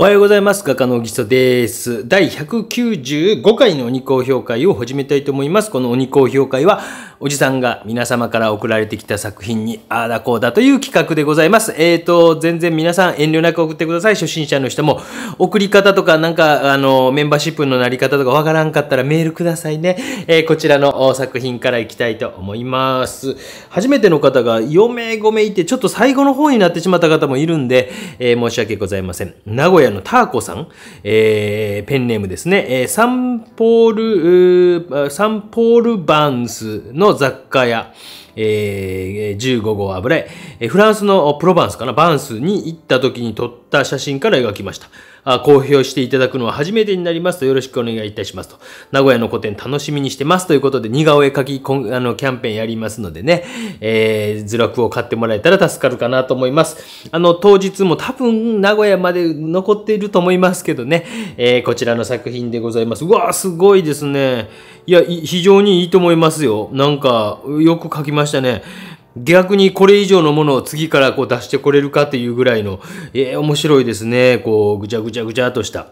おはようございます。画家の小木曽です。第195回の鬼公評会を始めたいと思います。この鬼公評会は、おじさんが皆様から送られてきた作品に、ああだこうだという企画でございます。えっ、ー、と、全然皆さん遠慮なく送ってください。初心者の人も。送り方とか、なんか、あの、メンバーシップのなり方とかわからんかったらメールくださいね。えー、こちらの作品からいきたいと思います。初めての方が4名5名いて、ちょっと最後の方になってしまった方もいるんで、えー、申し訳ございません。名古屋屋のターコさん、えー、ペンネームですね、えー、サンポール、サンポールバンスの雑貨屋、えー、15号油絵、えフランスのプロバンスかな、バンスに行った時に撮った写真から描きました。公表していただくのは初めてになりますとよろしくお願いいたしますと。名古屋の古典楽しみにしてますということで、似顔絵描きあのキャンペーンやりますのでね、えー、図録を買ってもらえたら助かるかなと思います。あの、当日も多分名古屋まで残っていると思いますけどね、えー、こちらの作品でございます。うわー、すごいですね。いや、非常にいいと思いますよ。なんか、よく描きましたね。逆にこれ以上のものを次からこう出してこれるかっていうぐらいの、えー、面白いですね。こう、ぐちゃぐちゃぐちゃとした、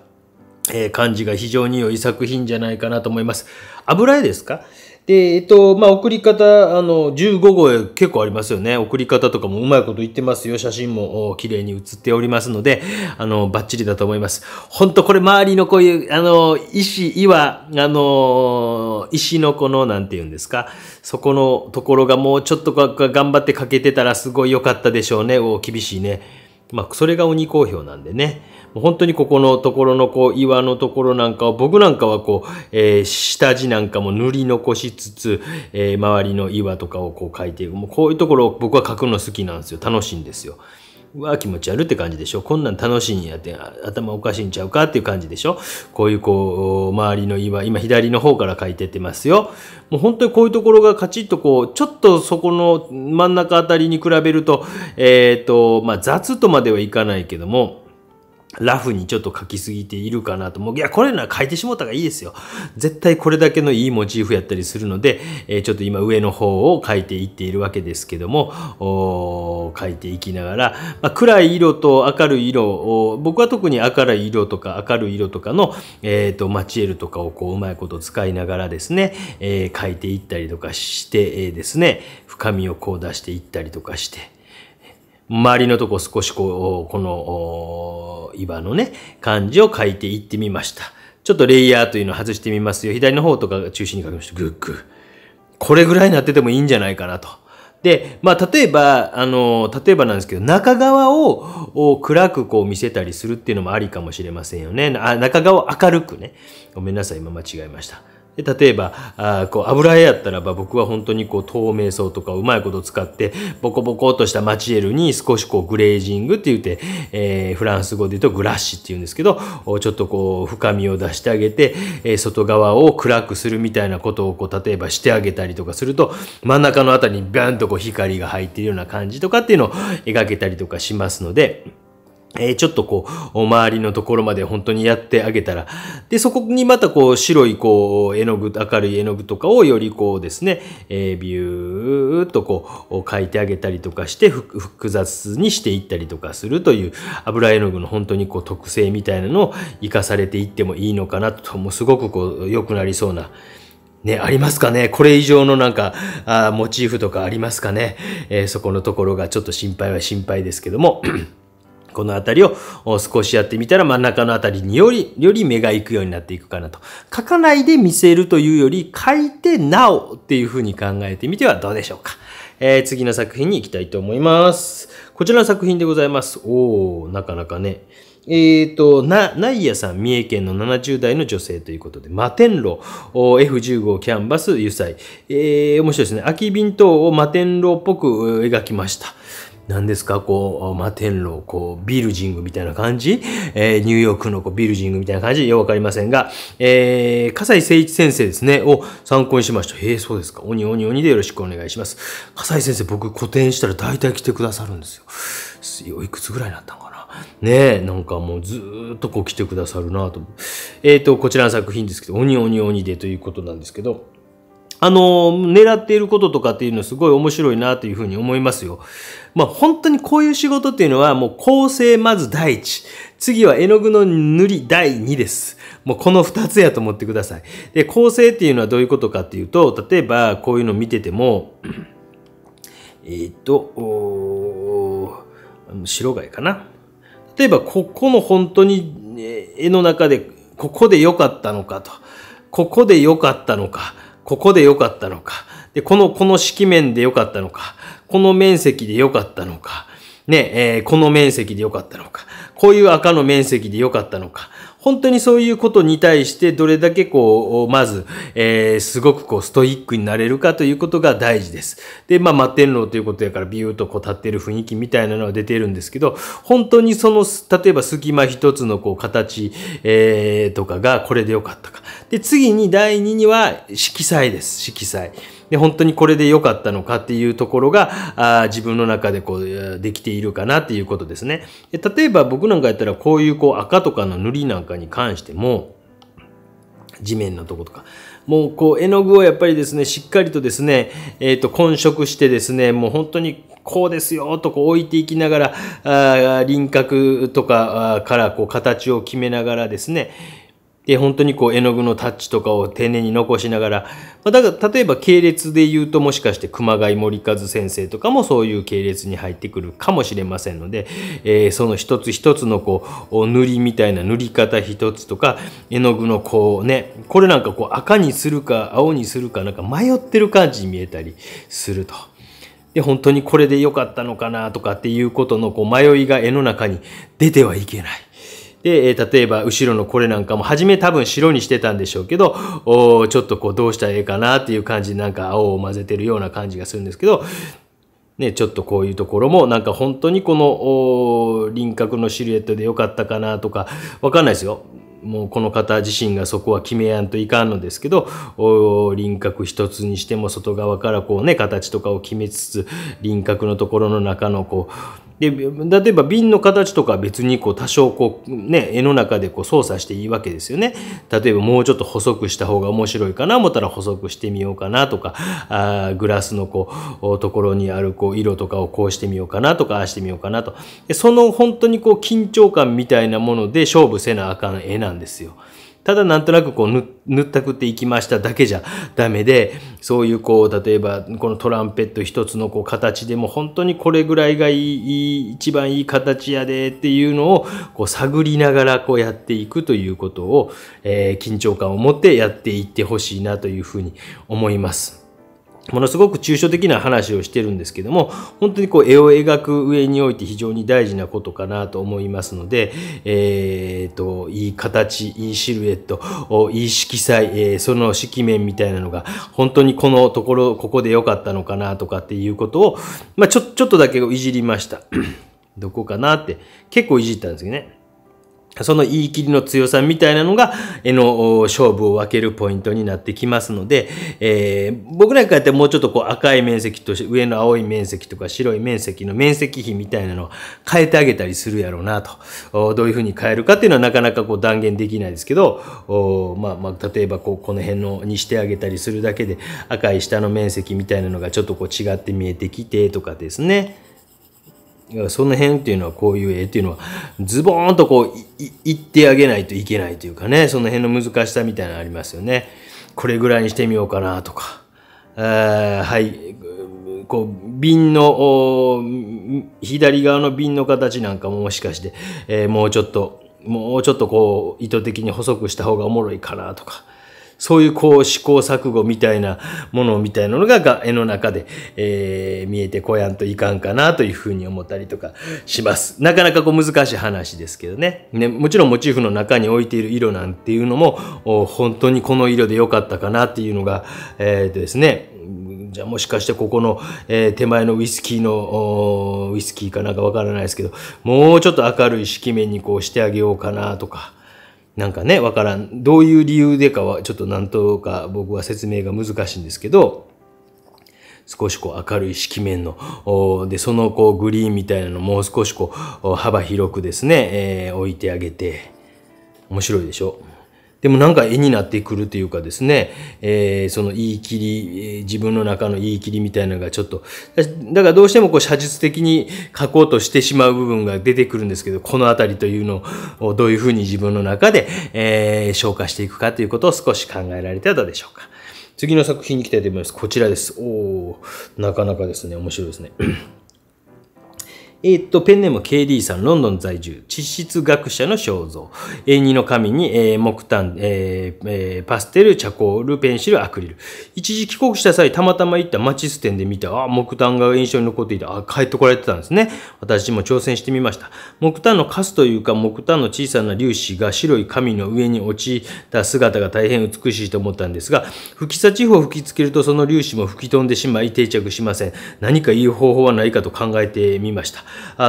えー、感じが非常に良い作品じゃないかなと思います。油絵ですかで、えっと、まあ、送り方、あの、15号結構ありますよね。送り方とかもうまいこと言ってますよ。写真も綺麗に写っておりますので、あの、バッチリだと思います。ほんとこれ周りのこういう、あの、石、岩、あの、石のこの、なんて言うんですか。そこのところがもうちょっと頑張ってかけてたらすごい良かったでしょうね。お厳しいね。まあ、それが鬼好評なんでね、本当にここのところのこう岩のところなんかを僕なんかはこう、えー、下地なんかも塗り残しつつ、えー、周りの岩とかをこう描いていく。もうこういうところを僕は描くの好きなんですよ。楽しいんですよ。わ、気持ち悪って感じでしょ。こんなん楽しいんやって、頭おかしいんちゃうかっていう感じでしょ。こういうこう、周りの岩、今左の方から書いてってますよ。もう本当にこういうところがカチッとこう、ちょっとそこの真ん中あたりに比べると、えっ、ー、と、まあ雑とまではいかないけども、ラフにちょっと書きすぎているかなと。もう、いや、これなら書いてしもたがいいですよ。絶対これだけのいいモチーフやったりするので、えー、ちょっと今上の方を書いていっているわけですけども、書いていきながら、まあ、暗い色と明るい色を、僕は特に明るい色とか明るい色とかの、えっ、ー、と、マチエルとかをこう、うまいこと使いながらですね、えー、書いていったりとかして、えですね、深みをこう出していったりとかして、周りのとこ少しこう、この岩のね、感じを書いていってみました。ちょっとレイヤーというのを外してみますよ。左の方とか中心に書きました。グッグ。これぐらいになっててもいいんじゃないかなと。で、まあ、例えば、あの、例えばなんですけど、中側を暗くこう見せたりするっていうのもありかもしれませんよね。あ中側を明るくね。ごめんなさい、今間違えました。例えばあこう油絵やったらば僕は本当にこう透明層とかうまいこと使ってボコボコとしたマチエルに少しこうグレージングって言って、えー、フランス語で言うとグラッシュって言うんですけどちょっとこう深みを出してあげて、えー、外側を暗くするみたいなことをこう例えばしてあげたりとかすると真ん中のあたりにバャンとこう光が入っているような感じとかっていうのを描けたりとかしますので。えちょっとこう、周りのところまで本当にやってあげたら、で、そこにまたこう、白いこう、絵の具、明るい絵の具とかをよりこうですね、えー、ビューっとこう、描いてあげたりとかして、複雑にしていったりとかするという、油絵の具の本当にこう、特性みたいなのを活かされていってもいいのかなと、もうすごくこう、良くなりそうな、ね、ありますかねこれ以上のなんか、あモチーフとかありますかねえー、そこのところがちょっと心配は心配ですけどもこの辺りを少しやってみたら真ん中の辺りにより、より目が行くようになっていくかなと。書かないで見せるというより、書いてなおっていうふうに考えてみてはどうでしょうか。えー、次の作品に行きたいと思います。こちらの作品でございます。おー、なかなかね。えっ、ー、と、な、ナイヤさん、三重県の70代の女性ということで、摩天楼、F15 キャンバス、油彩。えー、面白いですね。空き瓶等を摩天楼っぽく描きました。何ですか、こう、摩天楼、こう、ビルジングみたいな感じ、えー、ニューヨークのこうビルジングみたいな感じよくわかりませんが、えー、笠井誠一先生ですね、を参考にしました。へえ、そうですか。鬼鬼鬼でよろしくお願いします。笠井先生、僕、個展したら大体来てくださるんですよ。いくつぐらいになったのかなねえ、なんかもうずっとこう来てくださるなと。えっ、ー、と、こちらの作品ですけど、鬼鬼鬼でということなんですけど、あの、狙っていることとかっていうのすごい面白いなというふうに思いますよ。まあ本当にこういう仕事っていうのはもう構成まず第一。次は絵の具の塗り第二です。もうこの2つやと思ってください。で、構成っていうのはどういうことかっていうと、例えばこういうのを見てても、えー、っと、白貝かな。例えばここの本当に絵の中でここで良かったのかと、ここで良かったのか、ここで良かったのか、で、この、この式面で良かったのか、この面積で良かったのか、ね、えー、この面積で良かったのか、こういう赤の面積で良かったのか、本当にそういうことに対してどれだけこう、まず、えー、すごくこう、ストイックになれるかということが大事です。で、まあ、摩天楼ということやからビューとこう立ってる雰囲気みたいなのは出てるんですけど、本当にその、例えば隙間一つのこう、形、えー、とかがこれでよかったか。で、次に第2には色彩です。色彩。で、本当にこれで良かったのかっていうところが、あ自分の中でこう、できているかなっていうことですね。で例えば僕なんかやったら、こういうこう赤とかの塗りなんかに関しても、地面のとことか、もうこう絵の具をやっぱりですね、しっかりとですね、えっ、ー、と、混色してですね、もう本当にこうですよとこう置いていきながら、あ輪郭とかからこう形を決めながらですね、で、本当にこう絵の具のタッチとかを丁寧に残しながら、まあ、だから例えば系列で言うともしかして熊谷森和先生とかもそういう系列に入ってくるかもしれませんので、えー、その一つ一つのこう塗りみたいな塗り方一つとか、絵の具のこうね、これなんかこう赤にするか青にするかなんか迷ってる感じに見えたりすると。で、本当にこれで良かったのかなとかっていうことのこう迷いが絵の中に出てはいけない。で、え例えば後ろのこれなんかも、初め多分白にしてたんでしょうけど、おちょっとこうどうしたらええかなっていう感じなんか青を混ぜてるような感じがするんですけど、ね、ちょっとこういうところもなんか本当にこの輪郭のシルエットで良かったかなとか、わかんないですよ。もうこの方自身がそこは決めやんといかんのですけど、輪郭一つにしても外側からこうね、形とかを決めつつ、輪郭のところの中のこう、で例えば瓶の形とかは別にこう多少こう、ね、絵の中でこう操作していいわけですよね。例えばもうちょっと細くした方が面白いかな思ったら細くしてみようかなとかあグラスのこうところにあるこう色とかをこうしてみようかなとかああしてみようかなとその本当にこう緊張感みたいなもので勝負せなあかん絵なんですよ。ただなんとなくこう塗ったくっていきましただけじゃダメで、そういうこう、例えばこのトランペット一つのこう形でも本当にこれぐらいがいい、一番いい形やでっていうのをこう探りながらこうやっていくということを、えー、緊張感を持ってやっていってほしいなというふうに思います。ものすごく抽象的な話をしてるんですけども、本当にこう絵を描く上において非常に大事なことかなと思いますので、えー、と、いい形、いいシルエット、いい色彩、えー、その色面みたいなのが、本当にこのところ、ここで良かったのかなとかっていうことを、まあ、ちょ、ちょっとだけいじりました。どこかなって、結構いじったんですけどね。その言い切りの強さみたいなのが、えの、勝負を分けるポイントになってきますので、えー、僕なんかやってもうちょっとこう赤い面積と上の青い面積とか白い面積の面積比みたいなのを変えてあげたりするやろうなと。どういうふうに変えるかっていうのはなかなかこう断言できないですけど、おまあまあ、例えばこう、この辺のにしてあげたりするだけで赤い下の面積みたいなのがちょっとこう違って見えてきてとかですね。その辺っていうのはこういう絵っていうのはズボーンとこう言ってあげないといけないというかねその辺の難しさみたいなのありますよねこれぐらいにしてみようかなとかはいこう瓶の左側の瓶の形なんかももしかして、えー、もうちょっともうちょっとこう意図的に細くした方がおもろいかなとかそういうこう試行錯誤みたいなものみたいなのが絵の中で、えー、見えてこやんといかんかなというふうに思ったりとかします。なかなかこう難しい話ですけどね。ねもちろんモチーフの中に置いている色なんていうのも本当にこの色で良かったかなっていうのが、えー、とですね、じゃあもしかしてここの、えー、手前のウイスキーの、ウイスキーかなんかわからないですけど、もうちょっと明るい色面にこうしてあげようかなとか、なんかね、わからん。どういう理由でかは、ちょっとなんとか僕は説明が難しいんですけど、少しこう明るい色面の、で、そのこうグリーンみたいなのもう少しこう幅広くですね、えー、置いてあげて、面白いでしょ。でもなんか絵になってくるというかですね、えー、その言い切り、自分の中の言い切りみたいなのがちょっと、だからどうしてもこう写実的に書こうとしてしまう部分が出てくるんですけど、このあたりというのをどういうふうに自分の中で、えー、消化していくかということを少し考えられたらどうでしょうか。次の作品に行きたいと思います。こちらです。おおなかなかですね、面白いですね。えー、っと、ペンネーム KD さん、ロンドン在住、地質学者の肖像、え二の紙に、えー、木炭、えーえー、パステル、チャコール、ペンシル、アクリル。一時帰国した際、たまたま行った町捨てで見た、あ、木炭が印象に残っていた、あ、帰ってこられてたんですね。私も挑戦してみました。木炭のカスというか、木炭の小さな粒子が白い紙の上に落ちた姿が大変美しいと思ったんですが、吹きさ地方を吹きつけるとその粒子も吹き飛んでしまい定着しません。何かいい方法はないかと考えてみました。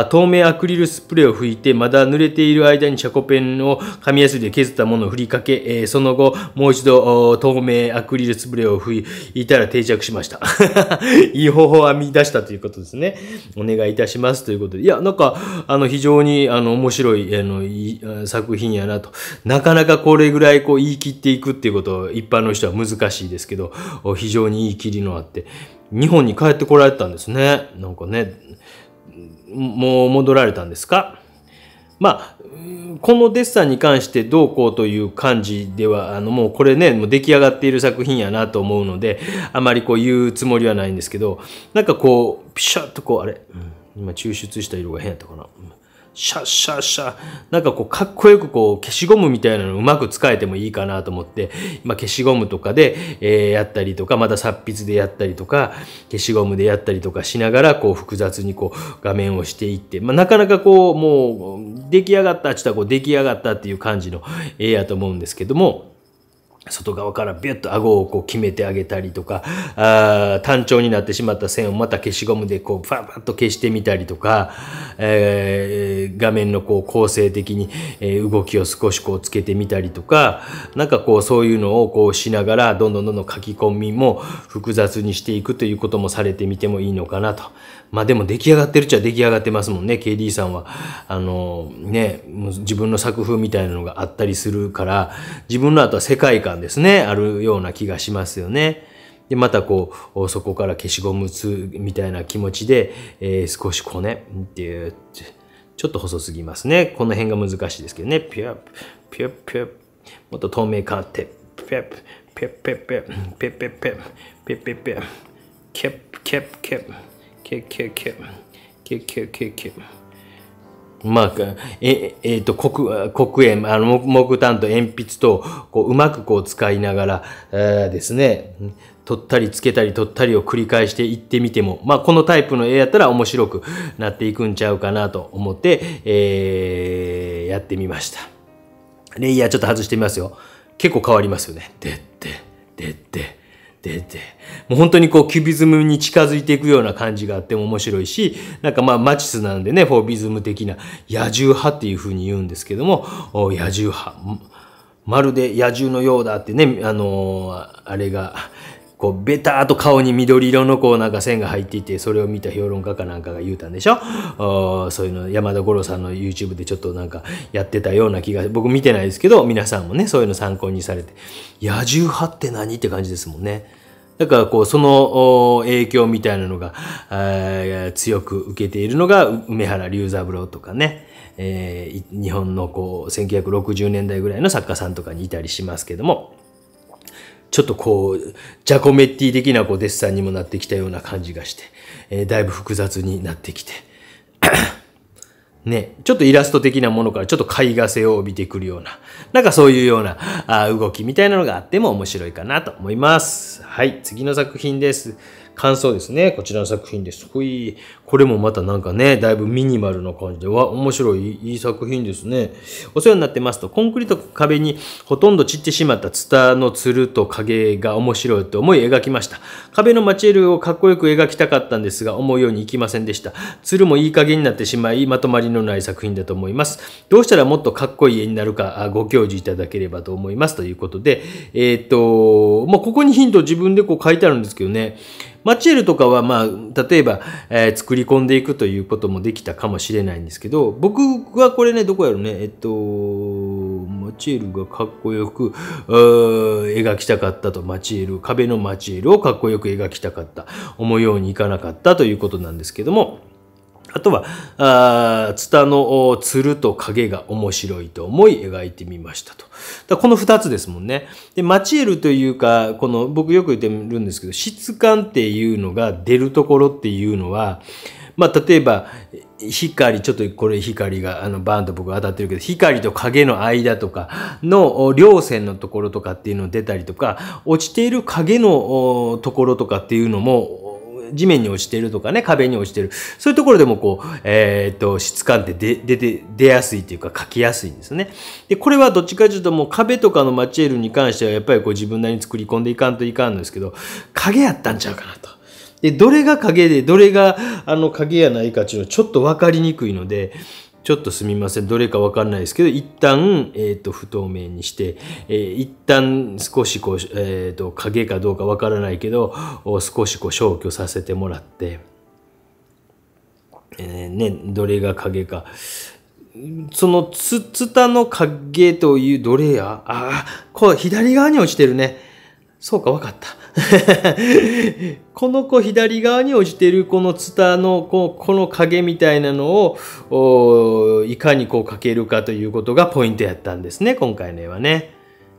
透明アクリルスプレーを拭いて、まだ濡れている間にチャコペンを紙やすりで削ったものを振りかけ、えー、その後、もう一度透明アクリルスプレーを拭いたら定着しました。いい方法を編み出したということですね。お願いいたしますということで。いや、なんか、あの、非常に、あの、面白い、あの、いい作品やなと。なかなかこれぐらい、こう、言い切っていくっていうこと一般の人は難しいですけど、非常にいい切りのあって、日本に帰ってこられたんですね。なんかね、もう戻られたんですかまあ、このデッサンに関してどうこうという感じでは、あの、もうこれね、もう出来上がっている作品やなと思うので、あまりこう言うつもりはないんですけど、なんかこう、ピシャッとこう、あれ、うん、今抽出した色が変やったかな。シャッシャッシャッ。なんかこう、かっこよくこう、消しゴムみたいなのうまく使えてもいいかなと思って、あ消しゴムとかで、えー、やったりとか、また殺筆でやったりとか、消しゴムでやったりとかしながら、こう、複雑にこう、画面をしていって、まあ、なかなかこう、もう、出来上がったちょっとこう、出来上がったっていう感じの絵やと思うんですけども、外側からビュッと顎をこう決めてあげたりとか、あ単調になってしまった線をまた消しゴムでこう、ファンフンと消してみたりとか、えー、画面のこう構成的に、え動きを少しこうつけてみたりとか、なんかこうそういうのをこうしながら、どんどんどんどん書き込みも複雑にしていくということもされてみてもいいのかなと。まあでも出来上がってるっちゃ出来上がってますもんね KD さんはあのね自分の作風みたいなのがあったりするから自分のあとは世界観ですねあるような気がしますよね。で、またこう、そこから消しゴムつみたいな気持ちで、えー、少しこうね、っていう、ちょっと細すぎますね。この辺が難しいですけどね。ピュッ、ピュッ、ピュッ、もっと透明感あって、ピュッ、ピュッ、ピュッ、ピュッ、ピュッ、ピュッ、ピュッ、ピュッ、ピュッ、ピュッ、ピュッ、ピュッ。けけけけけけけまあ、え、えっ、ー、と、黒、黒鉛、あの、木炭と鉛筆と、こう、うまくこう使いながら、えー、ですね、取ったりつけたり取ったりを繰り返していってみても、まあ、このタイプの絵やったら面白くなっていくんちゃうかなと思って、えー、やってみました。レイヤーちょっと外してみますよ。結構変わりますよね。でって、でって。出て、もう本当にこうキュビズムに近づいていくような感じがあっても面白いし、なんかまあマチスなんでね、フォービズム的な野獣派っていう風に言うんですけども、野獣派、まるで野獣のようだってね、あのー、あれが、こう、ベターと顔に緑色のこうなんか線が入っていて、それを見た評論家かなんかが言うたんでしょそういうの、山田五郎さんの YouTube でちょっとなんかやってたような気が、僕見てないですけど、皆さんもね、そういうの参考にされて。野獣派って何って感じですもんね。だからこう、その影響みたいなのが、強く受けているのが、梅原龍三郎とかね。えー、日本のこう、1960年代ぐらいの作家さんとかにいたりしますけども。ちょっとこう、ジャコメッティ的なこうデッサンにもなってきたような感じがして、えー、だいぶ複雑になってきて、ね、ちょっとイラスト的なものからちょっと絵画性を帯びてくるような、なんかそういうようなあ動きみたいなのがあっても面白いかなと思います。はい、次の作品です。感想ですね。こちらの作品です。ほい。これもまたなんかね、だいぶミニマルな感じで、わ、面白い、いい作品ですね。お世話になってますと、コンクリート壁にほとんど散ってしまったツタのつると影が面白いと思い描きました。壁のマチエルをかっこよく描きたかったんですが、思うようにいきませんでした。つるもいい加減になってしまい、まとまりのない作品だと思います。どうしたらもっとかっこいい絵になるか、ご教示いただければと思います。ということで、えー、っと、まあ、ここにヒント自分でこう書いてあるんですけどね、マチエルとかは、まあ、例えば、えー、作り込んでいくということもできたかもしれないんですけど、僕はこれね、どこやろね、えっと、マチエルがかっこよく、描きたかったと、マチエル、壁のマチエルをかっこよく描きたかった、思うようにいかなかったということなんですけども、あとは、あツタの鶴と影が面白いと思い描いてみましたと。だこの二つですもんね。で、マチエルというか、この、僕よく言ってるんですけど、質感っていうのが出るところっていうのは、まあ、例えば、光、ちょっとこれ光が、あの、バーンと僕当たってるけど、光と影の間とかの両線のところとかっていうの出たりとか、落ちている影のところとかっていうのも地面に落ちてるとかね、壁に落ちてる。そういうところでもこう、えー、っと、質感って出、出出やすいというか書きやすいんですね。で、これはどっちかというともう壁とかのマチエルに関してはやっぱりこう自分なりに作り込んでいかんといかんんですけど、影やったんちゃうかなと。で、どれが影で、どれがあの影やないかっていうのはちょっとわかりにくいので、ちょっとすみません、どれかわかんないですけど、一旦、えっ、ー、と、不透明にして、えー、一旦少しこう、えっ、ー、と、影かどうかわからないけど、少しこう消去させてもらって、えー、ね、どれが影か。そのつ、ツたの影という、どれやああ、こう、左側に落ちてるね。そうか、わかった。この子左側に落ちてるこのツタのここの影みたいなのをいかにこうかけるかということがポイントやったんですね、今回の絵はね。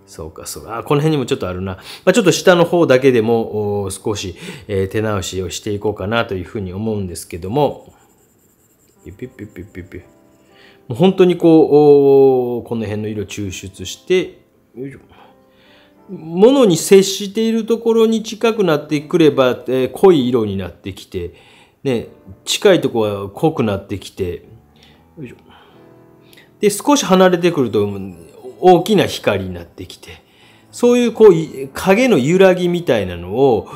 そうか、そうか。あ、この辺にもちょっとあるな。まあ、ちょっと下の方だけでも少し、えー、手直しをしていこうかなというふうに思うんですけども。ピピピピピピもう本当にこう、この辺の色抽出して、よいしょ。ものに接しているところに近くなってくれば、えー、濃い色になってきて、ね、近いとこは濃くなってきて、で、少し離れてくると大きな光になってきて、そういうこう影の揺らぎみたいなのを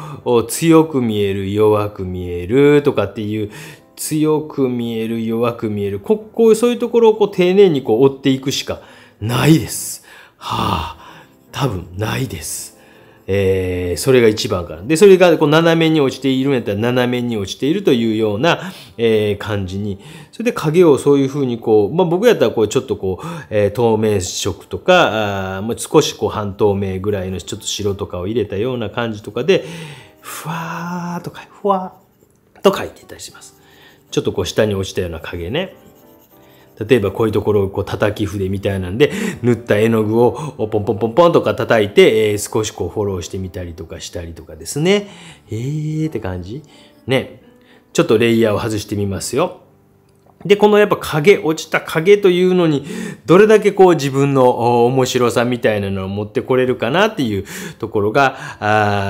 強く見える、弱く見えるとかっていう強く見える、弱く見える、ここうそういうところをこう丁寧にこう追っていくしかないです。はあ。多分ないです。えー、それが1番かな。で、それがこう斜めに落ちているんやったら斜めに落ちているというような、えー、感じに。それで影をそういうふうにこう、まあ僕やったらこうちょっとこう、えー、透明色とか、あ少しこう半透明ぐらいのちょっと白とかを入れたような感じとかで、ふわーとか、ふわーと書いていたりします。ちょっとこう下に落ちたような影ね。例えばこういうところをこう叩き筆みたいなんで、塗った絵の具をポンポンポンポンとか叩いて、えー、少しこうフォローしてみたりとかしたりとかですね。えーって感じ。ね。ちょっとレイヤーを外してみますよ。で、このやっぱ影、落ちた影というのに、どれだけこう自分の面白さみたいなのを持ってこれるかなっていうところが、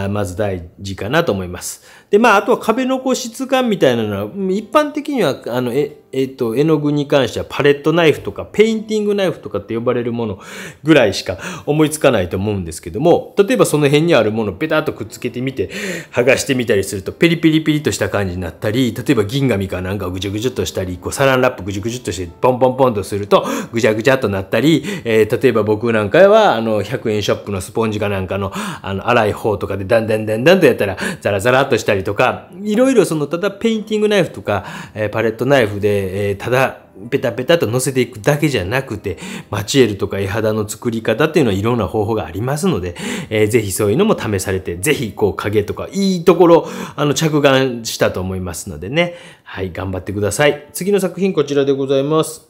あまず大事かなと思います。で、まあ、あとは壁のこう質感みたいなのは、一般的には、あの、え、えっ、と、絵の具に関してはパレットナイフとか、ペインティングナイフとかって呼ばれるものぐらいしか思いつかないと思うんですけども、例えばその辺にあるものをペタッとくっつけてみて、剥がしてみたりすると、ペリペリペリとした感じになったり、例えば銀紙かなんかぐじゅぐじゅっとしたり、こうサランラップぐじゅぐじゅっとして、ポンポンポンとすると、ぐじゃぐじゃっとなったり、えー、例えば僕なんかは、あの、100円ショップのスポンジかなんかの、あの、粗い方とかで、だんだんだんだんとやったら、ザラザラっとしたり、りとか、いろいろそのただペインティングナイフとか、えパレットナイフで、えただペタペタと乗せていくだけじゃなくて、マチエルとか絵肌の作り方っていうのはいろんな方法がありますので、えー、ぜひそういうのも試されて、ぜひこう影とかいいところ、あの着眼したと思いますのでね。はい、頑張ってください。次の作品こちらでございます。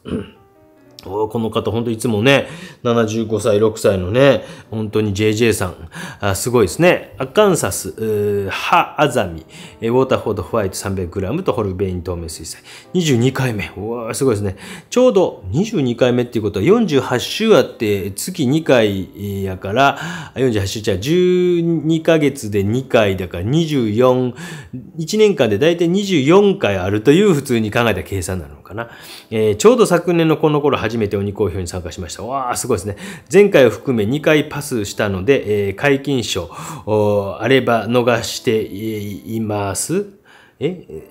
この方、本当いつもね、75歳、6歳のね、本当に JJ さん、あすごいですね。アカンサス、ハアザミ、ウォーターフォードホワイト 300g とホルベイン透明水彩。22回目。うわすごいですね。ちょうど22回目っていうことは48週あって、月2回やから、48週じゃ12ヶ月で2回だから24、1年間で大体24回あるという普通に考えた計算なの。かな。えー、ちょうど昨年のこの頃初めて鬼公表に参加しました。わあ、すごいですね。前回を含め2回パスしたので、えー、解禁賞、あれば逃しています。え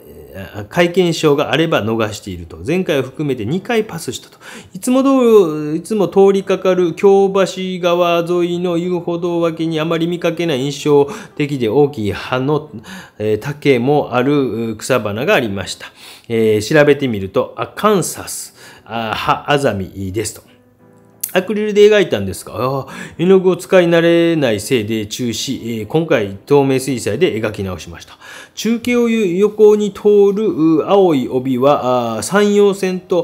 会見証があれば逃していると。前回を含めて2回パスしたと。いつも通り、いつも通りかかる京橋川沿いの遊歩道脇にあまり見かけない印象的で大きい葉の、えー、竹もある草花がありました。えー、調べてみると、アカンサス、あアザミですと。アクリルで描いたんですか？絵の具を使い慣れないせいで中止、えー、今回透明水彩で描き直しました。中継を横に通る青い帯は、山陽線と、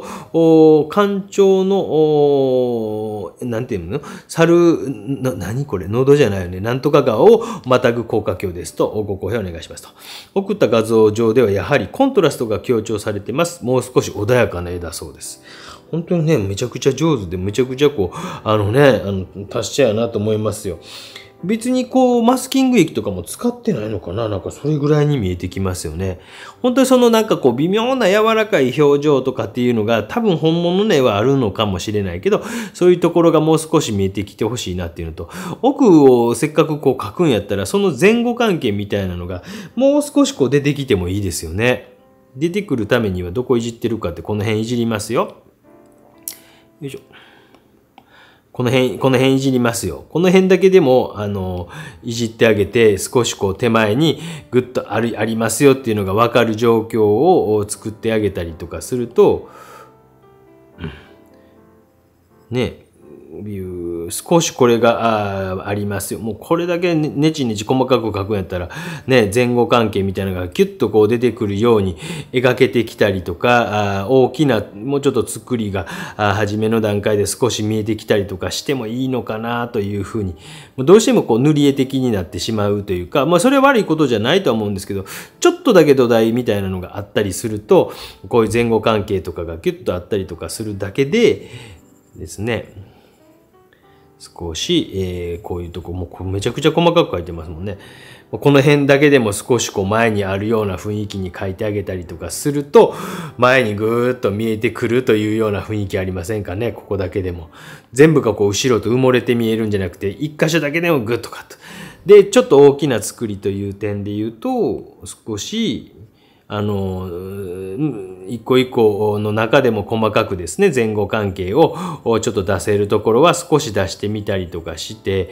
干潮の、なんていうの猿、な、何これ喉じゃないよね。なんとか川をまたぐ高架橋ですと、ご公表お願いしますと。送った画像上ではやはりコントラストが強調されてます。もう少し穏やかな絵だそうです。本当にね、めちゃくちゃ上手で、めちゃくちゃこう、あのね、あの、達者やなと思いますよ。別にこう、マスキング液とかも使ってないのかななんかそれぐらいに見えてきますよね。本当にそのなんかこう、微妙な柔らかい表情とかっていうのが多分本物ではあるのかもしれないけど、そういうところがもう少し見えてきてほしいなっていうのと、奥をせっかくこう書くんやったら、その前後関係みたいなのがもう少しこう出てきてもいいですよね。出てくるためにはどこいじってるかってこの辺いじりますよ。よいしょ。この辺、この辺いじりますよ。この辺だけでも、あの、いじってあげて、少しこう手前にぐっとありますよっていうのがわかる状況を作ってあげたりとかすると、ね、いう、少しこれがあありますよ。もうこれだけねちねち細かく書くんやったら、ね、前後関係みたいなのがキュッとこう出てくるように描けてきたりとか、あ大きな、もうちょっと作りが初めの段階で少し見えてきたりとかしてもいいのかなというふうに、どうしてもこう塗り絵的になってしまうというか、まあそれは悪いことじゃないとは思うんですけど、ちょっとだけ土台みたいなのがあったりすると、こういう前後関係とかがキュッとあったりとかするだけでですね、少し、えー、こういうとこ、もうめちゃくちゃ細かく書いてますもんね。この辺だけでも少しこう前にあるような雰囲気に書いてあげたりとかすると、前にぐーっと見えてくるというような雰囲気ありませんかね、ここだけでも。全部がこう後ろと埋もれて見えるんじゃなくて、一箇所だけでもぐっとカット。で、ちょっと大きな作りという点で言うと、少し、あの、一個一個の中でも細かくですね、前後関係をちょっと出せるところは少し出してみたりとかして、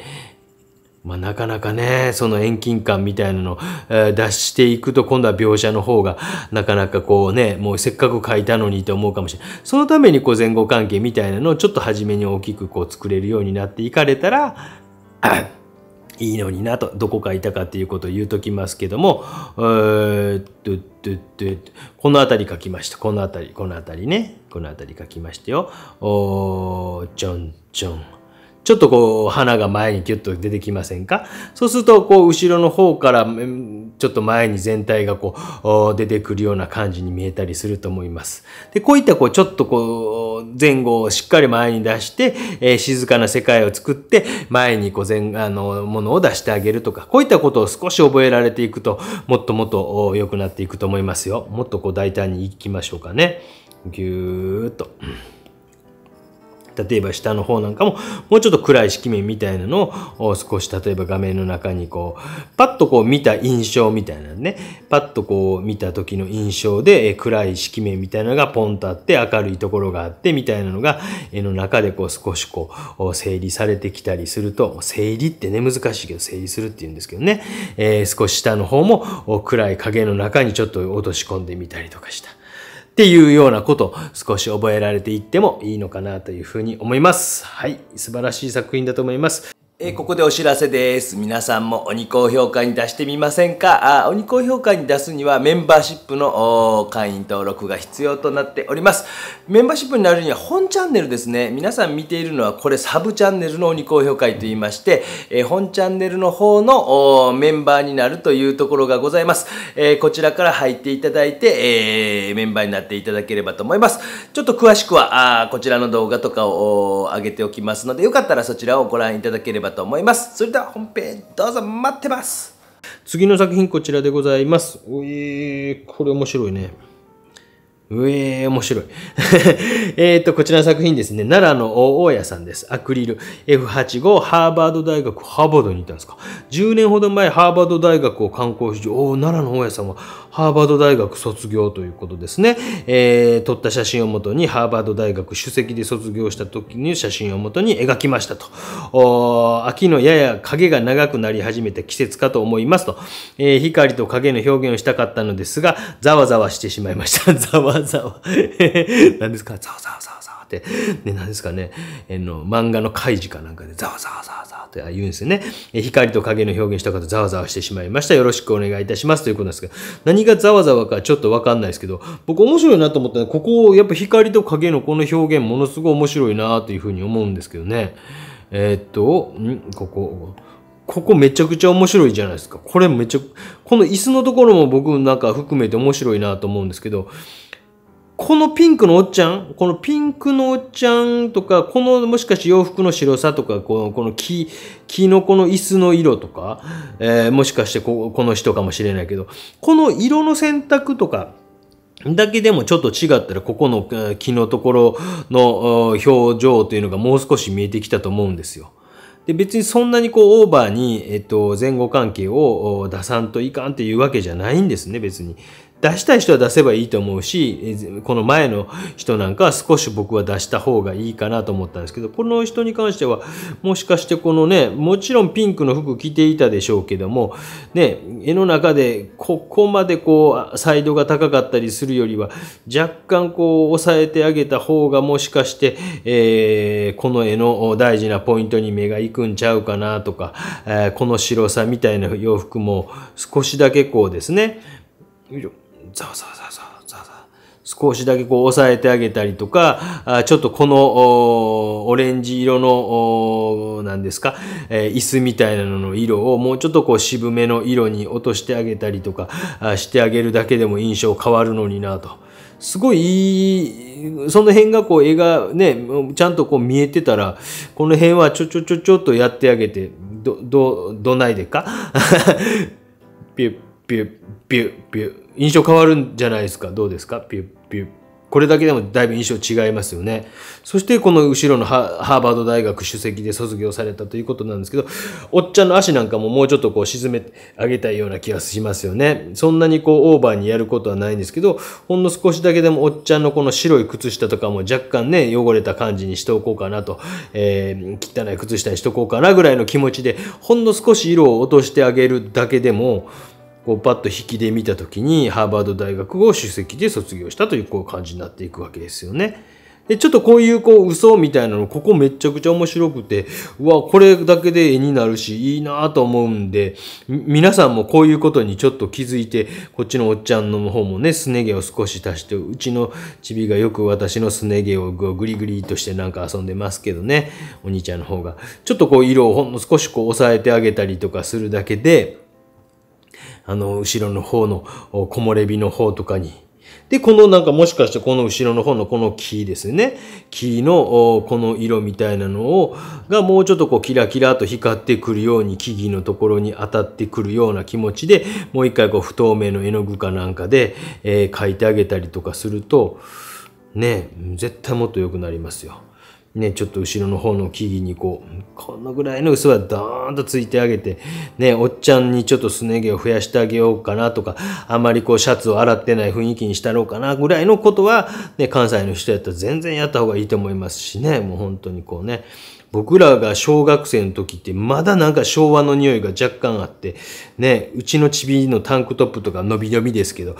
まあ、なかなかね、その遠近感みたいなのを、えー、出していくと今度は描写の方がなかなかこうね、もうせっかく書いたのにと思うかもしれない。そのためにこう前後関係みたいなのをちょっと初めに大きくこう作れるようになっていかれたら、いいのになと、どこかいたかということを言うときますけども、えー、っと、この辺り書きました。この辺り、この辺りね。この辺り書きましたよ。おー、ちょんちょん。ちょっとこう、花が前にギュッと出てきませんかそうすると、こう、後ろの方から、ちょっと前に全体がこう、出てくるような感じに見えたりすると思います。で、こういったこう、ちょっとこう、前後をしっかり前に出して、えー、静かな世界を作って、前にこう、前、あの、ものを出してあげるとか、こういったことを少し覚えられていくと、もっともっと良くなっていくと思いますよ。もっとこう、大胆に行きましょうかね。ぎゅーっと。例えば下の方なんかも、もうちょっと暗い色面みたいなのを、少し例えば画面の中にこう、パッとこう見た印象みたいなね、パッとこう見た時の印象で、え暗い色面みたいなのがポンとあって、明るいところがあって、みたいなのが、絵の中でこう少しこう、整理されてきたりすると、整理ってね、難しいけど、整理するって言うんですけどね、えー、少し下の方も暗い影の中にちょっと落とし込んでみたりとかした。っていうようなこと、少し覚えられていってもいいのかなというふうに思います。はい。素晴らしい作品だと思います。えここでお知らせです。皆さんも鬼高評価に出してみませんかあ鬼高評価に出すにはメンバーシップの会員登録が必要となっております。メンバーシップになるには本チャンネルですね。皆さん見ているのはこれサブチャンネルの鬼高評価と言いまして、え本チャンネルの方のメンバーになるというところがございます。えこちらから入っていただいて、えメンバーになっていただければと思います。ちょっと詳しくはあこちらの動画とかを上げておきますので、よかったらそちらをご覧いただければばと思います。それでは本編どうぞ待ってます次の作品こちらでございます。うえー、これ面白いね。うえー、面白い。えっと、こちらの作品ですね。奈良の大家さんです。アクリル F85 ハーバード大学、ハーバードに行ったんですか。10年ほど前、ハーバード大学を観光し、お奈良の大家さんはハーバード大学卒業ということですね。えー、撮った写真をもとにハーバード大学首席で卒業した時に写真をもとに描きましたと。秋のやや影が長くなり始めた季節かと思いますと。えー、光と影の表現をしたかったのですが、ざわざわしてしまいました。ざわざわ。何ですかざわざわざわ。って、ね、何ですかね、えの、漫画の開示かなんかでザワザワザワザワって言うんですよね。え光と影の表現した方、ザワザワしてしまいました。よろしくお願いいたします。ということなんですけど、何がザワザワかちょっとわかんないですけど、僕面白いなと思ったのは、ここ、やっぱ光と影のこの表現、ものすごい面白いなというふうに思うんですけどね。えー、っと、んここ、ここめちゃくちゃ面白いじゃないですか。これめちゃ、この椅子のところも僕なんか含めて面白いなと思うんですけど、このピンクのおっちゃんこのピンクのおっちゃんとか、このもしかして洋服の白さとか、このこの木、木のこの椅子の色とか、えー、もしかしてここの人かもしれないけど、この色の選択とか、だけでもちょっと違ったら、ここの木のところの表情というのがもう少し見えてきたと思うんですよ。で別にそんなにこうオーバーに、えっと、前後関係を出さんといかんっていうわけじゃないんですね、別に。出したい人は出せばいいと思うし、この前の人なんかは少し僕は出した方がいいかなと思ったんですけど、この人に関しては、もしかしてこのね、もちろんピンクの服着ていたでしょうけども、ね、絵の中でここまでこう、サイドが高かったりするよりは、若干こう、抑えてあげた方がもしかして、えー、この絵の大事なポイントに目がいくんちゃうかなとか、えー、この白さみたいな洋服も少しだけこうですね、少しだけこう押さえてあげたりとか、ちょっとこのオレンジ色の、何ですか、え椅子みたいなのの色をもうちょっとこう渋めの色に落としてあげたりとかしてあげるだけでも印象変わるのになと。すごいいい、その辺がこう絵がね、ちゃんとこう見えてたら、この辺はちょちょちょちょっとやってあげて、ど、ど、どないでかピュッピュッピュッピュッ。印象変わるんじゃないですかどうですかピュッピュッこれだけでもだいぶ印象違いますよね。そしてこの後ろのハーバード大学首席で卒業されたということなんですけど、おっちゃんの足なんかももうちょっとこう沈めてあげたいような気がしますよね。そんなにこうオーバーにやることはないんですけど、ほんの少しだけでもおっちゃんのこの白い靴下とかも若干ね、汚れた感じにしておこうかなと、えー、汚い靴下にしとこうかなぐらいの気持ちで、ほんの少し色を落としてあげるだけでも、こうパッと引きで見た時にハーバード大学を首席で卒業したというこう感じになっていくわけですよね。で、ちょっとこういうこう嘘みたいなの、ここめちゃくちゃ面白くて、うわ、これだけで絵になるし、いいなと思うんで、皆さんもこういうことにちょっと気づいて、こっちのおっちゃんの方もね、すね毛を少し足して、うちのちびがよく私のすね毛をグリグリとしてなんか遊んでますけどね、お兄ちゃんの方が。ちょっとこう色をほんの少しこう抑えてあげたりとかするだけで、あの、後ろの方の木漏れ日の方とかに。で、このなんかもしかしてこの後ろの方のこの木ですね。木のこの色みたいなのを、がもうちょっとこうキラキラと光ってくるように木々のところに当たってくるような気持ちで、もう一回こう不透明の絵の具かなんかで、えー、描いてあげたりとかすると、ね、絶対もっと良くなりますよ。ね、ちょっと後ろの方の木々にこう、このぐらいの嘘はドーンとついてあげて、ね、おっちゃんにちょっとすね毛を増やしてあげようかなとか、あまりこうシャツを洗ってない雰囲気にしたろうかなぐらいのことは、ね、関西の人やったら全然やった方がいいと思いますしね、もう本当にこうね、僕らが小学生の時ってまだなんか昭和の匂いが若干あって、ね、うちのちびのタンクトップとか伸び伸びですけど、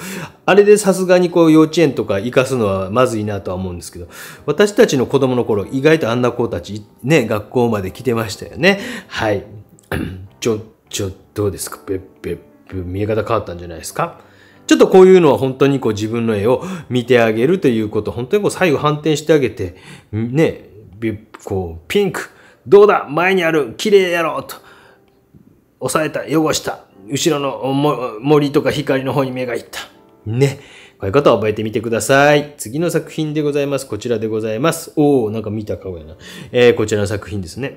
あれでさすがにこう幼稚園とか行かすのはまずいなとは思うんですけど、私たちの子供の頃意外とあんな子たちね、学校まで来てましたよね。はい。ちょ、ちょ、どうですかべっべっべ、見え方変わったんじゃないですかちょっとこういうのは本当にこう自分の絵を見てあげるということ、本当にこう左右反転してあげて、ね、こうピンクどうだ前にある綺麗やろと押さえた汚した後ろの森とか光の方に目がいったねこういうことを覚えてみてください。次の作品でございます。こちらでございます。おおなんか見た顔やな。えー、こちらの作品ですね。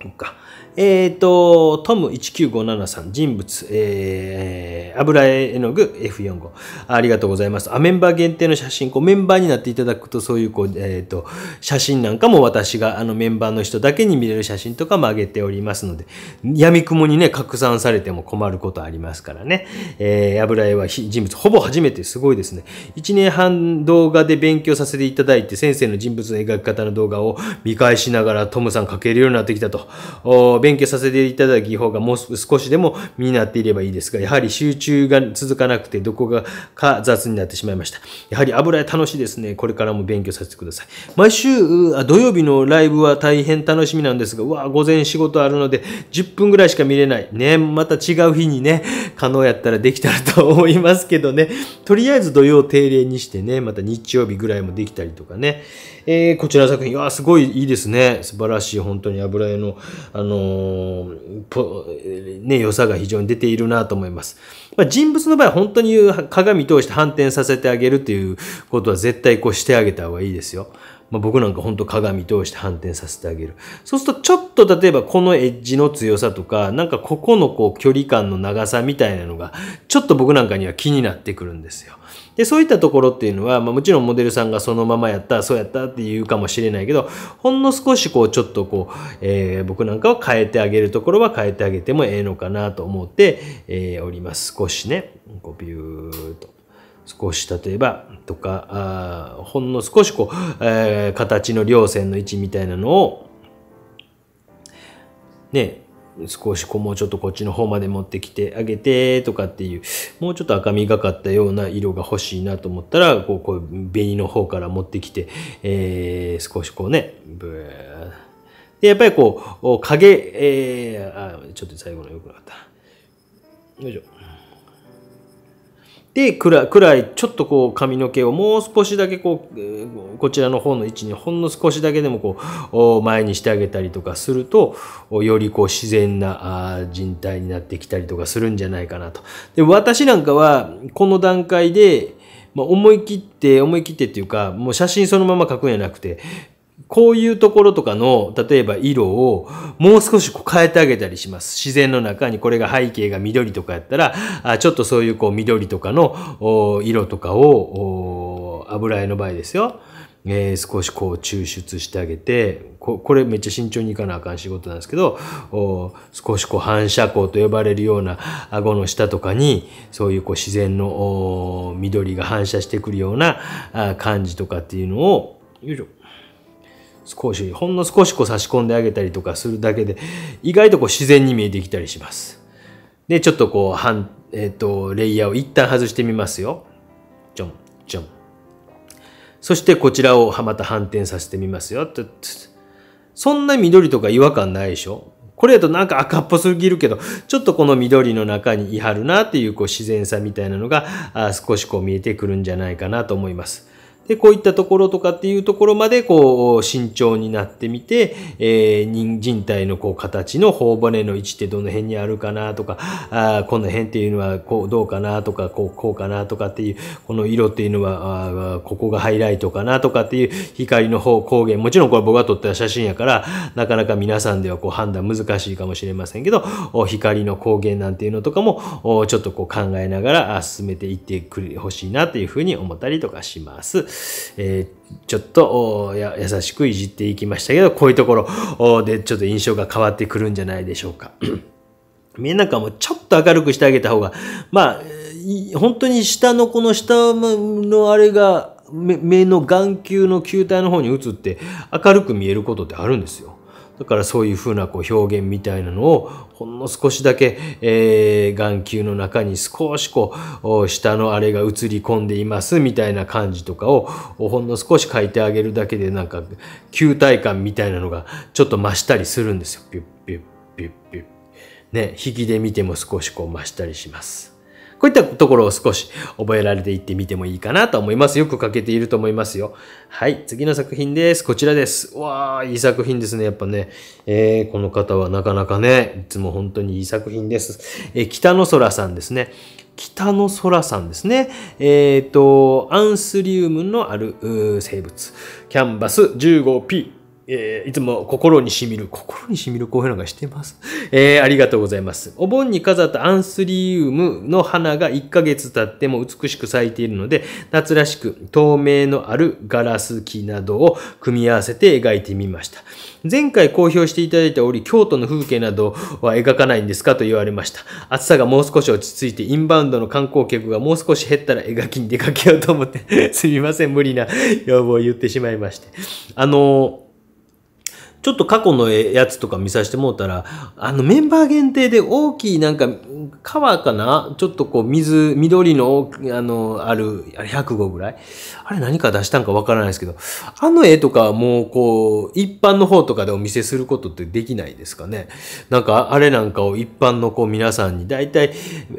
そっか。えっ、ー、と、トム1957さん、人物、えー、油絵の具 F45。ありがとうございます。あ、メンバー限定の写真、こう、メンバーになっていただくと、そういう、こう、えっ、ー、と、写真なんかも私が、あの、メンバーの人だけに見れる写真とかも上げておりますので、闇雲にね、拡散されても困ることありますからね。えー、油絵は人物、ほぼ初めてすごいですね。1年半動画で勉強させていただいて、先生の人物の描き方の動画を見返しながら、トムさん描けるようになってきたと。勉強させていただく技法がもう少しでも身になっていればいいですが、やはり集中が続かなくて、どこがか雑になってしまいました。やはり油絵楽しいですね。これからも勉強させてください。毎週、土曜日のライブは大変楽しみなんですが、うわ、午前仕事あるので、10分ぐらいしか見れない。ね、また違う日にね、可能やったらできたらと思いますけどね。とりあえず土曜定例にしてね、また日曜日ぐらいもできたりとかね。えー、こちらの作品、はすごいいいですね。素晴らしい、本当に油絵の、あののね、良さが非常に出ているなと思います。まあ、人物の場合は本当に鏡通して反転させてあげるということは絶対こうしてあげた方がいいですよ。まあ、僕なんか本当鏡通して反転させてあげる。そうするとちょっと例えばこのエッジの強さとか、なんかここのこう距離感の長さみたいなのが、ちょっと僕なんかには気になってくるんですよ。で、そういったところっていうのは、まあ、もちろんモデルさんがそのままやった、そうやったって言うかもしれないけど、ほんの少しこうちょっとこう、えー、僕なんかを変えてあげるところは変えてあげてもええのかなと思って、えー、おります。少しね、こうビューっと。少し例えばとか、ほんの少しこう、えー、形の稜線の位置みたいなのを、ね、少しこうもうちょっとこっちの方まで持ってきてあげてとかっていう、もうちょっと赤みがかったような色が欲しいなと思ったら、こう、こう、紅の方から持ってきて、えー、少しこうね、ブー。で、やっぱりこう、影、えー、あ、ちょっと最後の良くなかった。よいしょ。で、暗い、暗い、ちょっとこう髪の毛をもう少しだけこう、こちらの方の位置にほんの少しだけでもこう、前にしてあげたりとかすると、よりこう自然な人体になってきたりとかするんじゃないかなと。で、私なんかは、この段階で、ま思い切って、思い切ってっていうか、もう写真そのまま書くんじゃなくて、こういうところとかの、例えば色をもう少しこう変えてあげたりします。自然の中にこれが背景が緑とかやったら、あちょっとそういうこう緑とかの色とかを、油絵の場合ですよ。えー、少しこう抽出してあげてこ、これめっちゃ慎重にいかなあかん仕事なんですけど、少しこう反射光と呼ばれるような顎の下とかに、そういうこう自然の緑が反射してくるような感じとかっていうのを、よいしょ。少しほんの少しこう差し込んであげたりとかするだけで意外とこう自然に見えてきたりします。でちょっとこう半、えーと、レイヤーを一旦外してみますよ。ちょんちょん。そしてこちらをまた反転させてみますよ。そんな緑とか違和感ないでしょこれだとなんか赤っぽすぎるけど、ちょっとこの緑の中にいはるなっていうこう自然さみたいなのが少しこう見えてくるんじゃないかなと思います。で、こういったところとかっていうところまで、こう、慎重になってみて、えー、人体のこう、形の頬骨の位置ってどの辺にあるかなとか、あこの辺っていうのは、こう、どうかなとか、こう、こうかなとかっていう、この色っていうのは、あここがハイライトかなとかっていう、光の方、光源、もちろんこれ僕が撮った写真やから、なかなか皆さんではこう、判断難しいかもしれませんけど、光の光源なんていうのとかも、ちょっとこう、考えながら進めていってくれほしいなというふうに思ったりとかします。えー、ちょっとや優しくいじっていきましたけど、こういうところでちょっと印象が変わってくるんじゃないでしょうか。みんなかもちょっと明るくしてあげた方が、まあ、本当に下のこの下のあれが目の眼球の球体の方に移って明るく見えることってあるんですよ。だからそういうふうなこう表現みたいなのをほんの少しだけ、えー、眼球の中に少しこう下のあれが映り込んでいますみたいな感じとかをほんの少し書いてあげるだけでなんか球体感みたいなのがちょっと増したりするんですよ。ピュッピュッピュッピュッ。ね、引きで見ても少しこう増したりします。こういったところを少し覚えられていってみてもいいかなと思います。よく書けていると思いますよ。はい、次の作品です。こちらです。わあ、いい作品ですね。やっぱね、えー、この方はなかなかね、いつも本当にいい作品です。えー、北の空さんですね。北の空さんですね。えっ、ー、と、アンスリウムのある生物。キャンバス 15P。えー、いつも心に染みる、心に染みるコーヒーなんかしてます。えー、ありがとうございます。お盆に飾ったアンスリウムの花が1ヶ月経っても美しく咲いているので、夏らしく透明のあるガラス木などを組み合わせて描いてみました。前回公表していただいており、京都の風景などは描かないんですかと言われました。暑さがもう少し落ち着いて、インバウンドの観光客がもう少し減ったら描きに出かけようと思って すみません、無理な要望を言ってしまいまして。あのーちょっと過去のやつとか見させてもうたら、あのメンバー限定で大きいなんか川かなちょっとこう水、緑の、あの、ある、あれ100号ぐらいあれ何か出したんかわからないですけど、あの絵とかもうこう、一般の方とかでお見せすることってできないですかねなんかあれなんかを一般のこう皆さんに、だいたい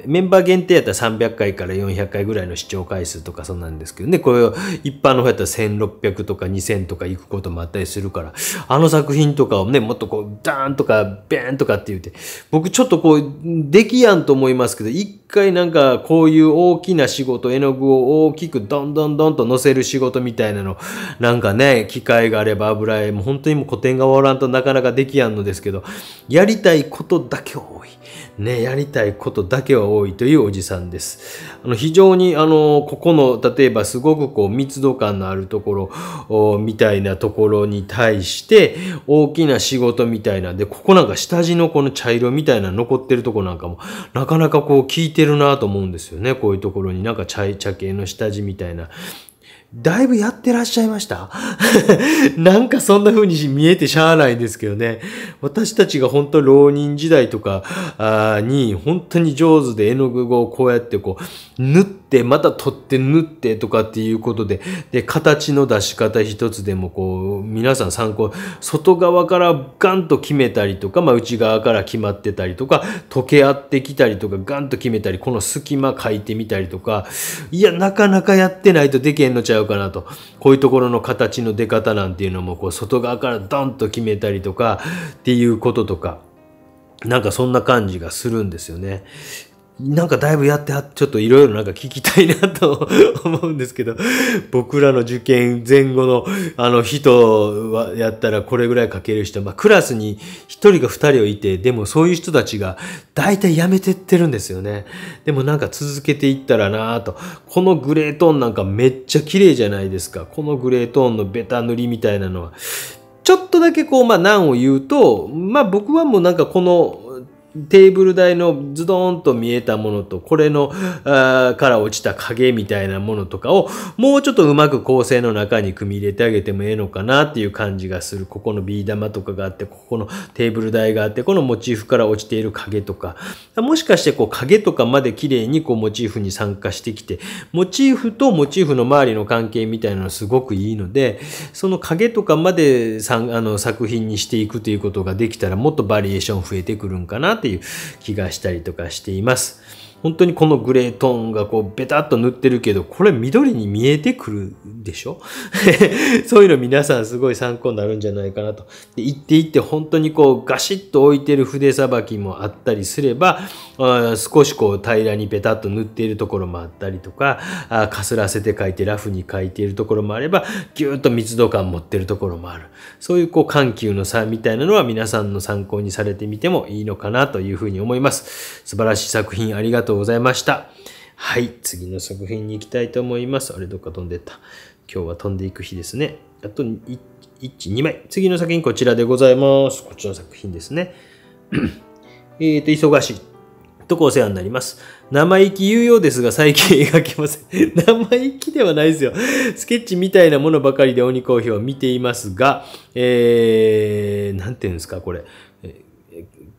メンバー限定やったら300回から400回ぐらいの視聴回数とかそうなんですけどね、これを一般の方やったら1600とか2000とか行くこともあったりするから、あの作品品とかをね、もっとこう、ダーンとか、ベーンとかって言うて、僕ちょっとこう、できやんと思いますけど、一回なんかこういう大きな仕事、絵の具を大きくどんどんどんと乗せる仕事みたいなの、なんかね、機会があれば油絵、もう本当にもう古典が終わらんとなかなかできやんのですけど、やりたいことだけ多い。ね、やりたいことだけは多いというおじさんです。あの非常にあのここの例えばすごくこう密度感のあるところみたいなところに対して大きな仕事みたいなんでここなんか下地のこの茶色みたいな残ってるとこなんかもなかなかこう効いてるなと思うんですよねこういうところになんか茶茶系の下地みたいなだいぶやってらっしゃいました なんかそんな風に見えてしゃあないんですけどね。私たちが本当浪人時代とかに本当に上手で絵の具をこうやってこう縫ってまた取って縫ってとかっていうことで、で、形の出し方一つでもこう皆さん参考、外側からガンと決めたりとか、まあ内側から決まってたりとか、溶け合ってきたりとかガンと決めたり、この隙間書いてみたりとか、いや、なかなかやってないとでけんのちゃううかなと。こういうところの形の出方なんていうのも、こう、外側からドンと決めたりとか、っていうこととか、なんかそんな感じがするんですよね。なんかだいぶやっては、ちょっといろいろなんか聞きたいなと思うんですけど、僕らの受験前後のあの人はやったらこれぐらい書ける人、まあクラスに1人か2人いて、でもそういう人たちが大体やめてってるんですよね。でもなんか続けていったらなぁと、このグレートーンなんかめっちゃ綺麗じゃないですか。このグレートーンのベタ塗りみたいなのは、ちょっとだけこう、まあ難を言うと、まあ僕はもうなんかこの、テーブル台のズドーンと見えたものと、これの、あから落ちた影みたいなものとかを、もうちょっとうまく構成の中に組み入れてあげてもええのかなっていう感じがする。ここのビー玉とかがあって、ここのテーブル台があって、このモチーフから落ちている影とか、もしかしてこう影とかまで綺麗にこうモチーフに参加してきて、モチーフとモチーフの周りの関係みたいなのすごくいいので、その影とかまでさあの作品にしていくということができたら、もっとバリエーション増えてくるんかなっていう気がしたりとかしています。本当にこのグレートーンがこうベタっと塗ってるけど、これ緑に見えてくるでしょ そういうの皆さんすごい参考になるんじゃないかなと。で、行って行って本当にこうガシッと置いてる筆さばきもあったりすれば、あ少しこう平らにベタっと塗っているところもあったりとか、あかすらせて書いてラフに書いているところもあれば、ぎゅーっと密度感持ってるところもある。そういうこう緩急の差みたいなのは皆さんの参考にされてみてもいいのかなというふうに思います。素晴らしい作品ありがとうとうございました。はい、次の作品に行きたいと思います。あれ、どっか飛んでった。今日は飛んでいく日ですね。あと1、2枚。次の作品こちらでございます。こっちの作品ですね。えっと、忙しい。とこお世話になります。生意気言うようですが、最近描けません。生意気ではないですよ。スケッチみたいなものばかりで鬼コーヒーを見ていますが、えー、なんていうんですか、これ。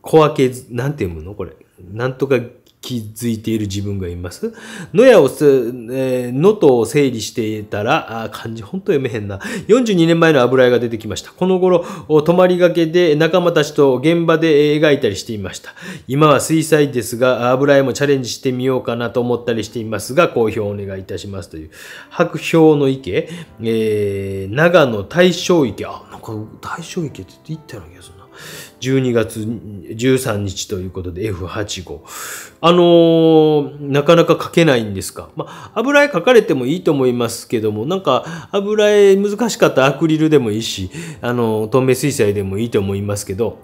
小分け、なんて読むのこれ。なんとか気づいている自分がいます。野やをす、えー、野と整理していたら、あ漢字ほんと読めへんな。42年前の油絵が出てきました。この頃、泊まりがけで仲間たちと現場で描いたりしていました。今は水彩ですが、油絵もチャレンジしてみようかなと思ったりしていますが、好評をお願いいたしますという。白氷の池、えー、長野大正池、あ、なんか大正池って言ったような気がするな。12月13日ということで F85。あののー、なかなか描けないんですかまあ、油絵描かれてもいいと思いますけども、なんか油絵難しかったアクリルでもいいし、あのー、透明水彩でもいいと思いますけど、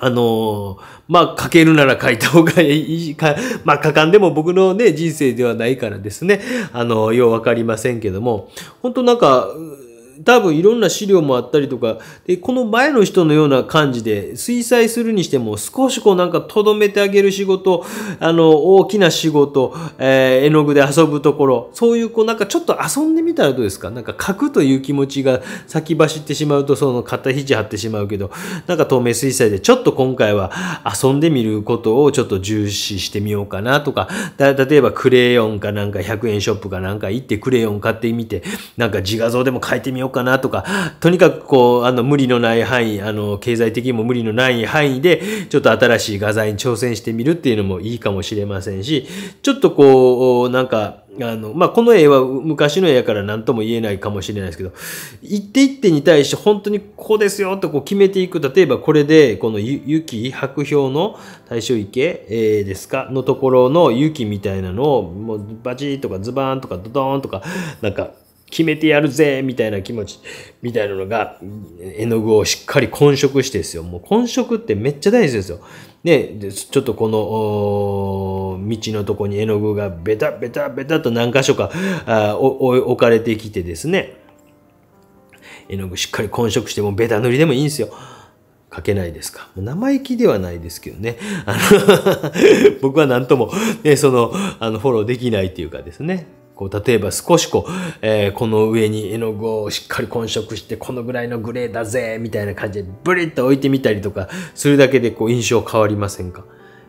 あのー、まあ、書けるなら書いた方がいい か、まあ、書かんでも僕のね、人生ではないからですね、あのー、ようわかりませんけども、本当なんか、多分いろんな資料もあったりとか、で、この前の人のような感じで、水彩するにしても少しこうなんかとどめてあげる仕事、あの、大きな仕事、えー、絵の具で遊ぶところ、そういうこうなんかちょっと遊んでみたらどうですかなんか書くという気持ちが先走ってしまうとその肩肘張ってしまうけど、なんか透明水彩でちょっと今回は遊んでみることをちょっと重視してみようかなとか、だ例えばクレヨンかなんか100円ショップかなんか行ってクレヨン買ってみて、なんか自画像でも書いてみようかなとか、とにかくこう、あの、無理のない範囲、あの、経済的にも無理のない範囲で、ちょっと新しい画材に挑戦してみるっていうのもいいかもしれませんし、ちょっとこう、なんか、あの、まあ、この絵は昔の絵やから何とも言えないかもしれないですけど、一手一手に対して本当にここですよとこう決めていく。例えばこれで、この雪、白氷の大正池、えですかのところの雪みたいなのを、もうバチーとかズバーンとかドドーンとか、なんか、決めてやるぜみたいな気持ち、みたいなのが、絵の具をしっかり混色してですよ。もう混色ってめっちゃ大事ですよ。ね、ちょっとこの、道のとこに絵の具がベタベタベタと何箇所かあ置かれてきてですね。絵の具しっかり混色してもベタ塗りでもいいんですよ。書けないですか。生意気ではないですけどね。あの 僕は何とも、ね、その、あの、フォローできないっていうかですね。こう例えば少しこう、えー、この上に絵の具をしっかり混色してこのぐらいのグレーだぜみたいな感じでブリッと置いてみたりとかするだけでこう印象変わりませんか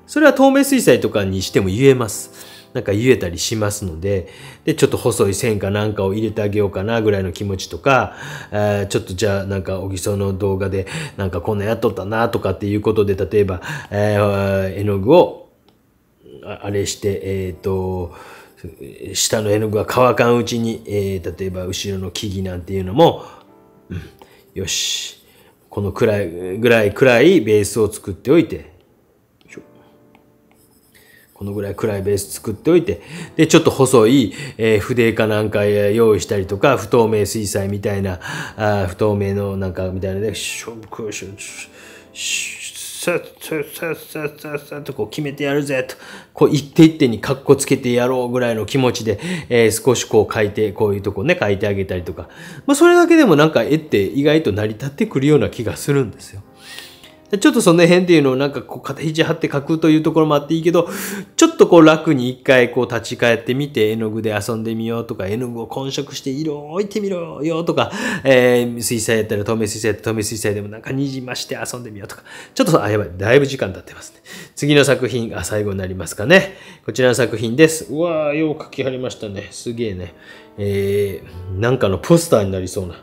それは透明水彩とかにしても言えます。なんか言えたりしますので、で、ちょっと細い線かなんかを入れてあげようかなぐらいの気持ちとか、えー、ちょっとじゃあなんか小木曽の動画でなんかこんなやっとったなとかっていうことで、例えば、えー、絵の具をあれして、えっ、ー、と、下の絵の具が乾かんうちに、えー、例えば後ろの木々なんていうのも、うん、よし、このくらい、ぐらい暗いベースを作っておいて、このぐらい暗いベース作っておいて、で、ちょっと細い、えー、筆かなんか用意したりとか、不透明水彩みたいな、あ不透明のなんかみたいなで、しょ、しょ、しょ、さっさっさっさっさっさとこう決めてやるぜと、こう一手一手にカッコつけてやろうぐらいの気持ちで、えー、少しこう書いて、こういうとこね、書いてあげたりとか、まあそれだけでもなんか絵って意外と成り立ってくるような気がするんですよ。ちょっとその辺っていうのをなんかこう肩肘張って書くというところもあっていいけど、ちょっとこう楽に一回こう立ち返ってみて絵の具で遊んでみようとか、絵の具を混色して色を置いてみろよとか、えー、水彩やったら透明水彩や透明水彩でもなんかにじまして遊んでみようとか、ちょっとあ、やばい、だいぶ時間経ってますね。次の作品、あ、最後になりますかね。こちらの作品です。うわー、よう書き張りましたね。すげえね。えー、なんかのポスターになりそうな。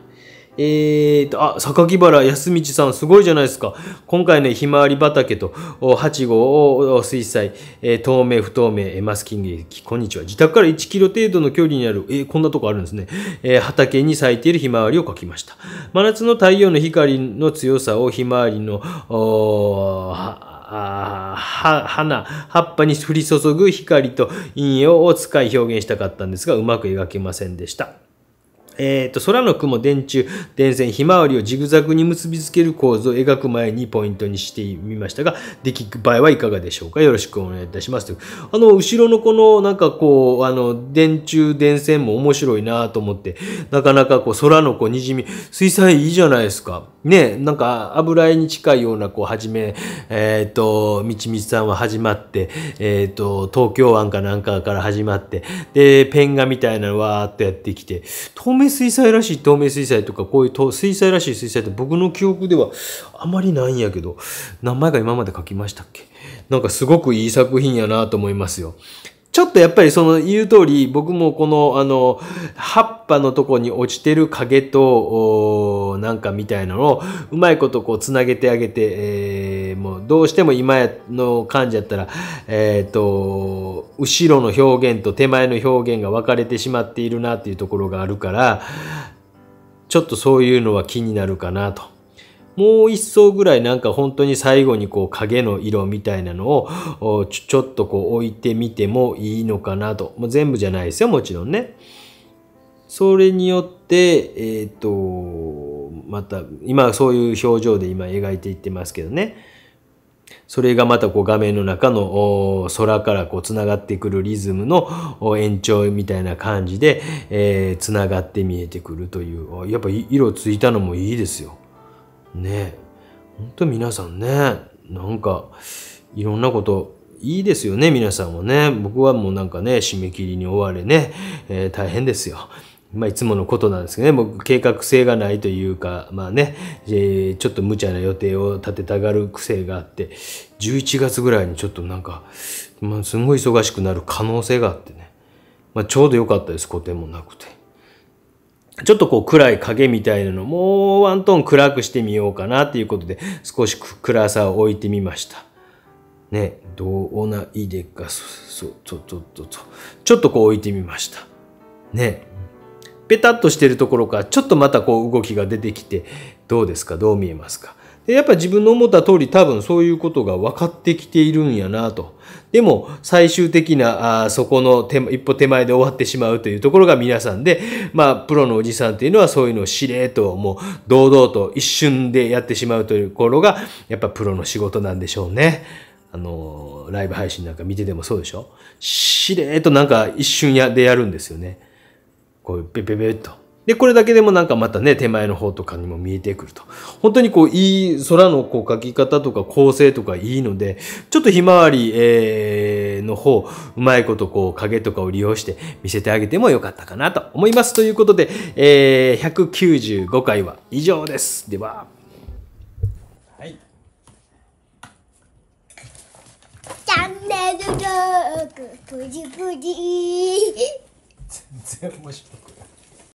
えーと、あ、榊原康道さん、すごいじゃないですか。今回ね、ひまわり畑と、八号、水彩、えー、透明、不透明、マスキング、こんにちは。自宅から1キロ程度の距離にある、えー、こんなとこあるんですね。えー、畑に咲いているひまわりを描きました。真夏の太陽の光の強さをひまわりの、あ花、葉っぱに降り注ぐ光と陰影を使い表現したかったんですが、うまく描けませんでした。えーと、空の雲、電柱、電線、ひまわりをジグザグに結びつける構図を描く前にポイントにしてみましたが、出来場合はいかがでしょうかよろしくお願いいたします。あの、後ろのこの、なんかこう、あの、電柱、電線も面白いなと思って、なかなかこう、空のこう、にじみ、水彩いいじゃないですか。ね、なんか油絵に近いような、こう、はじめ、えっ、ー、と、みちみちさんは始まって、えっ、ー、と、東京湾かなんかから始まって、で、ペン画みたいなのわーっとやってきて、透明水彩らしい透明水彩とか、こういう水彩らしい水彩って僕の記憶ではあまりないんやけど、何枚か今まで描きましたっけなんかすごくいい作品やなと思いますよ。ちょっとやっぱりその言う通り、僕もこの、あの、葉っパのとこに落ちてる影と、なんかみたいなのを、うまいことこうつなげてあげて、えー、もうどうしても今の感じやったら、えっ、ー、と、後ろの表現と手前の表現が分かれてしまっているなっていうところがあるから、ちょっとそういうのは気になるかなと。もう一層ぐらいなんか本当に最後にこう影の色みたいなのをちょっとこう置いてみてもいいのかなと。もう全部じゃないですよ、もちろんね。それによって、えっ、ー、と、また、今そういう表情で今描いていってますけどね。それがまたこう画面の中の空からこうつながってくるリズムの延長みたいな感じで、えー、ながって見えてくるという、やっぱ色ついたのもいいですよ。ねほんと皆さんね、なんかいろんなこといいですよね、皆さんもね。僕はもうなんかね、締め切りに追われね、えー、大変ですよ。まあ、いつものことなんですけどね、もう計画性がないというか、まあね、えー、ちょっと無茶な予定を立てたがる癖があって、11月ぐらいにちょっとなんか、まあ、すごい忙しくなる可能性があってね、まあ、ちょうど良かったです、個展もなくて。ちょっとこう暗い影みたいなのもうワントーン暗くしてみようかなっていうことで少し暗さを置いてみました。ね、どうないでか、そう、そう、そちょっとこう置いてみました。ね、ペタッとしてるところからちょっとまたこう動きが出てきてどうですかどう見えますかでやっぱ自分の思った通り多分そういうことが分かってきているんやなと。でも最終的なあそこの手一歩手前で終わってしまうというところが皆さんで、まあプロのおじさんっていうのはそういうのをしれっともう堂々と一瞬でやってしまうというところがやっぱプロの仕事なんでしょうね。あのライブ配信なんか見ててもそうでしょしれっとなんか一瞬やでやるんですよね。こう、ペペペっと。で、これだけでもなんかまたね、手前の方とかにも見えてくると。本当にこう、いい、空のこう、描き方とか構成とかいいので、ちょっとひまわり、えー、の方、うまいことこう、影とかを利用して見せてあげてもよかったかなと思います。ということで、えー、195回は以上です。では。はい。チャンネル登録、プチプチ全然面白い